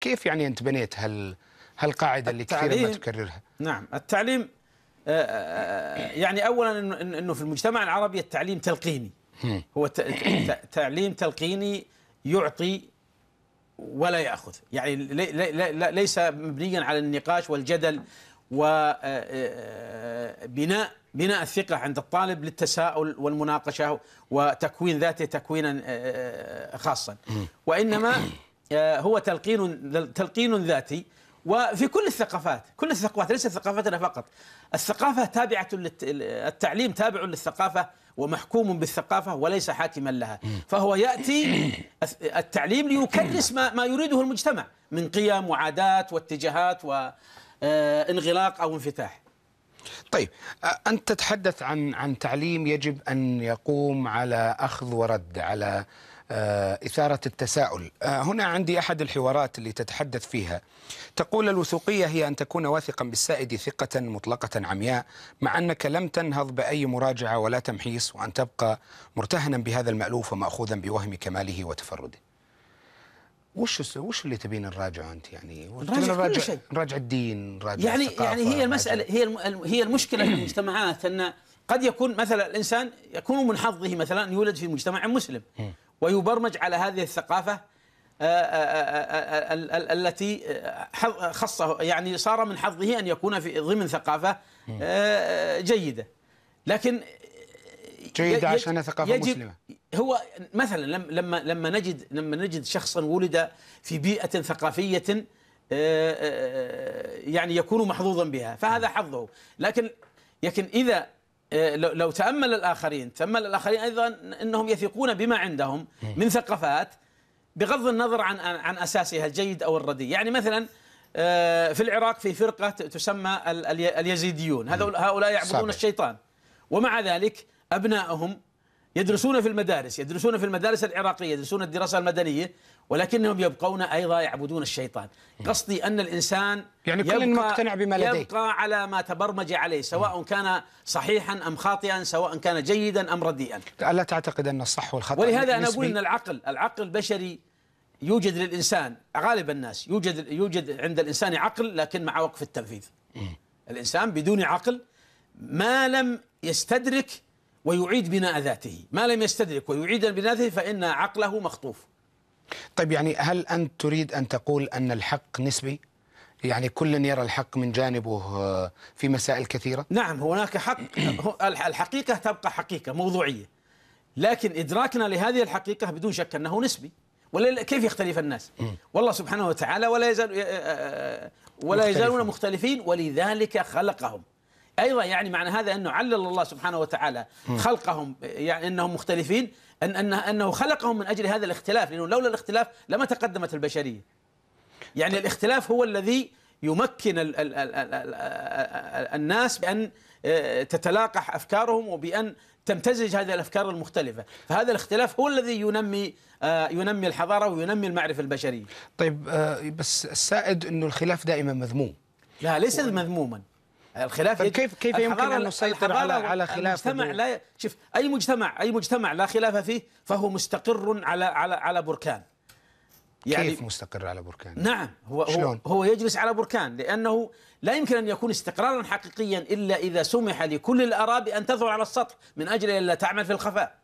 كيف يعني أنت بنيت هال هالقاعدة اللي كثير ما تكررها نعم التعليم آه، آه، آه، يعني أولا أنه في المجتمع العربي التعليم تلقيني هو تعليم تلقيني يعطي ولا يأخذ يعني ليس مبنيا على النقاش والجدل وبناء بناء الثقة عند الطالب للتساؤل والمناقشة وتكوين ذاته تكوينا خاصا وإنما آه، هو تلقين تلقين ذاتي وفي كل الثقافات كل الثقافات ليس ثقافتنا فقط الثقافة تابعة التعليم تابع للثقافة ومحكوم بالثقافة وليس حاكما لها فهو يأتي التعليم ليكرس ما, ما يريده المجتمع من قيم وعادات واتجاهات وانغلاق آه، أو انفتاح طيب أنت تتحدث عن عن تعليم يجب أن يقوم على أخذ ورد على آه، إثارة التساؤل آه، هنا عندي أحد الحوارات اللي تتحدث فيها تقول الوثوقية هي أن تكون واثقا بالسائد ثقة مطلقة عمياء مع أنك لم تنهض بأي مراجعة ولا تمحيص وأن تبقى مرتهنا بهذا المألوف ومأخوذا بوهم كماله وتفرده وش وش اللي تبين نراجعه انت يعني؟ نراجع كل شيء نراجع الدين نراجع يعني يعني هي المساله هي هي المشكله في المجتمعات ان قد يكون مثلا الانسان يكون من حظه مثلا ان يولد في مجتمع مسلم ويبرمج على هذه الثقافة آه، آه، آه، التي خصه يعني صار من حظه أن يكون في ضمن ثقافة جيدة لكن جيدة عشان ثقافة مسلمة هو مثلا لما لما نجد لما نجد شخصا ولد في بيئة ثقافية يعني يكون محظوظا بها فهذا حظه لكن لكن إذا إيه، لو لو تامل الاخرين تامل الاخرين ايضا انهم يثقون بما عندهم من ثقافات بغض النظر عن عن اساسها الجيد او الرديء يعني مثلا إيه، في العراق في فرقه تسمى اليزيديون هؤلاء يعبدون صحيح. الشيطان ومع ذلك ابنائهم يدرسون في المدارس يدرسون في المدارس العراقية يدرسون الدراسة المدنية ولكنهم يبقون أيضا يعبدون الشيطان قصدي أن الإنسان يعني كل مقتنع بما لديه يبقى على ما تبرمج عليه سواء كان صحيحا أم خاطئا سواء كان جيدا أم رديئا ألا تعتقد أن الصح والخطأ ولهذا أنا أقول أن العقل العقل البشري يوجد للإنسان غالب الناس يوجد, يوجد عند الإنسان عقل لكن مع وقف التنفيذ الإنسان بدون عقل ما لم يستدرك ويعيد بناء ذاته ما لم يستدرك ويعيد بناء ذاته فإن عقله مخطوف طيب يعني هل أنت تريد أن تقول أن الحق نسبي؟ يعني كل يرى الحق من جانبه آه، في مسائل كثيرة؟ نعم هناك حق الحقيقة تبقى حقيقة موضوعية لكن إدراكنا لهذه الحقيقة بدون شك أنه نسبي ولا كيف يختلف الناس؟ والله سبحانه وتعالى ولا يزال آه، آه، ولا يزالون مختلفين ولذلك خلقهم ايضا يعني معنى هذا انه علل الله سبحانه وتعالى خلقهم يعني انهم مختلفين ان انه, أنه خلقهم من اجل هذا الاختلاف لانه لولا الاختلاف لما تقدمت البشريه. يعني الاختلاف هو الذي يمكن الـ الـ الـ الـ الـ الناس بان آه، تتلاقح افكارهم وبان تمتزج هذه الافكار المختلفه، فهذا الاختلاف هو الذي ينمي آه، ينمي الحضاره وينمي المعرفه البشريه. طيب آه، بس السائد انه الخلاف دائما مذموم. لا ليس و... مذموما الخلاف طيب كيف كيف يمكن ان نسيطر على على خلاف المجتمع لا شوف اي مجتمع اي مجتمع لا خلاف فيه فهو مستقر على على على بركان يعني كيف مستقر على بركان؟ نعم هو شلون؟ هو يجلس على بركان لانه لا يمكن ان يكون استقرارا حقيقيا الا اذا سمح لكل الاراء ان تظهر على السطح من اجل ان لا تعمل في الخفاء.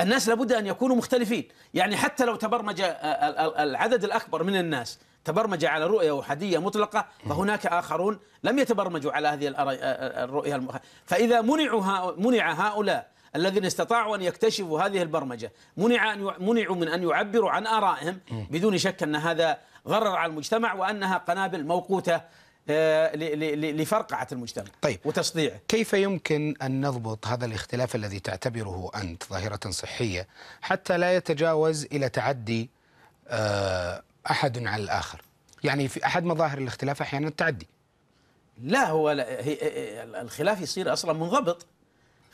الناس لابد ان يكونوا مختلفين، يعني حتى لو تبرمج آه، آه، العدد الاكبر من الناس تبرمج على رؤية وحدية مطلقة فهناك آخرون لم يتبرمجوا على هذه آه، آه، الرؤية المخ... فإذا منعوا منع هؤلاء الذين استطاعوا أن يكتشفوا هذه البرمجة منع أن منعوا من أن يعبروا عن آرائهم بدون شك أن هذا غرر على المجتمع وأنها قنابل موقوتة آه، لفرقعة المجتمع طيب وتصديعه كيف يمكن أن نضبط هذا الاختلاف الذي تعتبره أنت ظاهرة صحية حتى لا يتجاوز إلى تعدي آه احد على الاخر يعني في احد مظاهر الاختلاف احيانا التعدي لا هو لا هي الخلاف يصير اصلا منضبط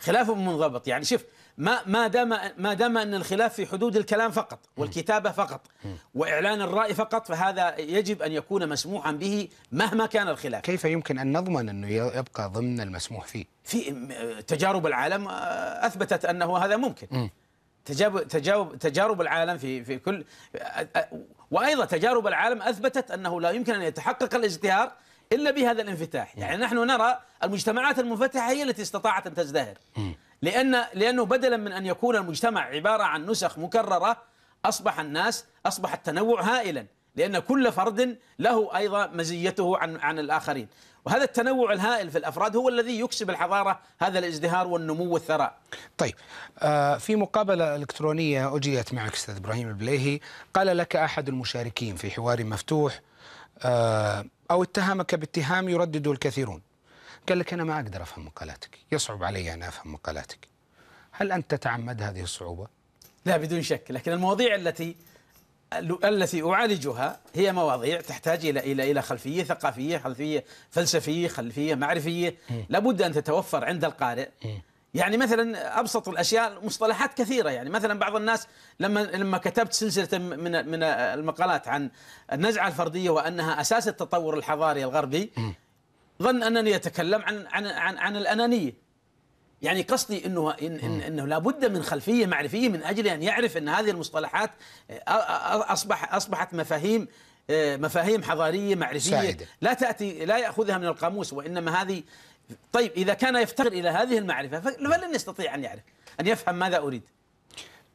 خلاف منضبط يعني شوف ما ما دام ما دام ان الخلاف في حدود الكلام فقط والكتابه فقط واعلان الراي فقط فهذا يجب ان يكون مسموحا به مهما كان الخلاف كيف يمكن ان نضمن انه يبقى ضمن المسموح فيه في تجارب العالم آه، اثبتت انه هذا ممكن تجارب تجارب تجارب العالم في في كل وايضا تجارب العالم اثبتت انه لا يمكن ان يتحقق الازدهار الا بهذا الانفتاح، نعم. يعني نحن نرى المجتمعات المنفتحه هي التي استطاعت ان تزدهر. لان لانه بدلا من ان يكون المجتمع عباره عن نسخ مكرره اصبح الناس اصبح التنوع هائلا. لأن كل فرد له أيضا مزيته عن عن الآخرين وهذا التنوع الهائل في الأفراد هو الذي يكسب الحضارة هذا الازدهار والنمو والثراء طيب آه، في مقابلة إلكترونية أجريت معك أستاذ إبراهيم البليهي قال لك أحد المشاركين في حوار مفتوح آه، أو اتهمك باتهام يردده الكثيرون قال لك أنا ما أقدر أفهم مقالاتك يصعب علي أن أفهم مقالاتك هل أنت تتعمد هذه الصعوبة؟ لا بدون شك لكن المواضيع التي التي أعالجها هي مواضيع تحتاج إلى إلى إلى خلفية ثقافية، خلفية فلسفية، خلفية معرفية، إيه. لابد أن تتوفر عند القارئ. إيه. يعني مثلا ابسط الاشياء مصطلحات كثيره يعني مثلا بعض الناس لما لما كتبت سلسله من من المقالات عن النزعه الفرديه وانها اساس التطور الحضاري الغربي إيه. ظن انني اتكلم عن عن عن, عن الانانيه يعني قصدي انه إن إن انه لابد من خلفيه معرفيه من اجل ان يعرف ان هذه المصطلحات اصبح اصبحت مفاهيم آه، مفاهيم حضاريه معرفيه سعيدة. لا تاتي لا ياخذها من القاموس وانما هذه طيب اذا كان يفتقر الى هذه المعرفه فلن يستطيع ان يعرف ان يفهم ماذا اريد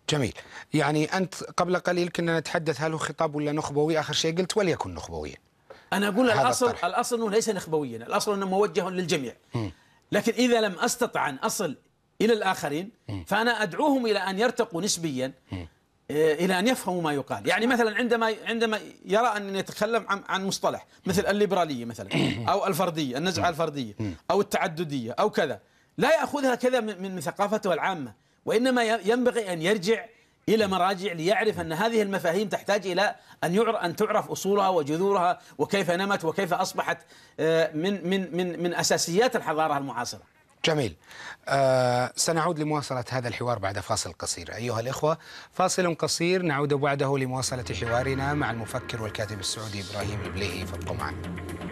جميل يعني انت قبل قليل كنا نتحدث هل هو خطاب ولا نخبوي اخر شيء قلت وليكن نخبويا انا اقول الاصل الطرح. الاصل انه ليس نخبويا الاصل انه موجه للجميع م. لكن إذا لم أستطع أن أصل إلى الآخرين إيه. فأنا أدعوهم إلى أن يرتقوا نسبيا إيه. آه، إلى أن يفهموا ما يقال يعني مثلا عندما عندما يرى أن يتكلم عن, مصطلح مثل الليبرالية مثلا إيه. أو الفردية النزعة الفردية أو التعددية أو كذا لا يأخذها كذا من ثقافته العامة وإنما ينبغي أن يرجع إلى مراجع ليعرف أن هذه المفاهيم تحتاج إلى أن أن تعرف أصولها وجذورها وكيف نمت وكيف أصبحت آه، من من من من أساسيات الحضارة المعاصرة. جميل. آه سنعود لمواصلة هذا الحوار بعد فاصل قصير. أيها الإخوة فاصل قصير نعود بعده لمواصلة حوارنا مع المفكر والكاتب السعودي إبراهيم البليهي فابقوا معنا.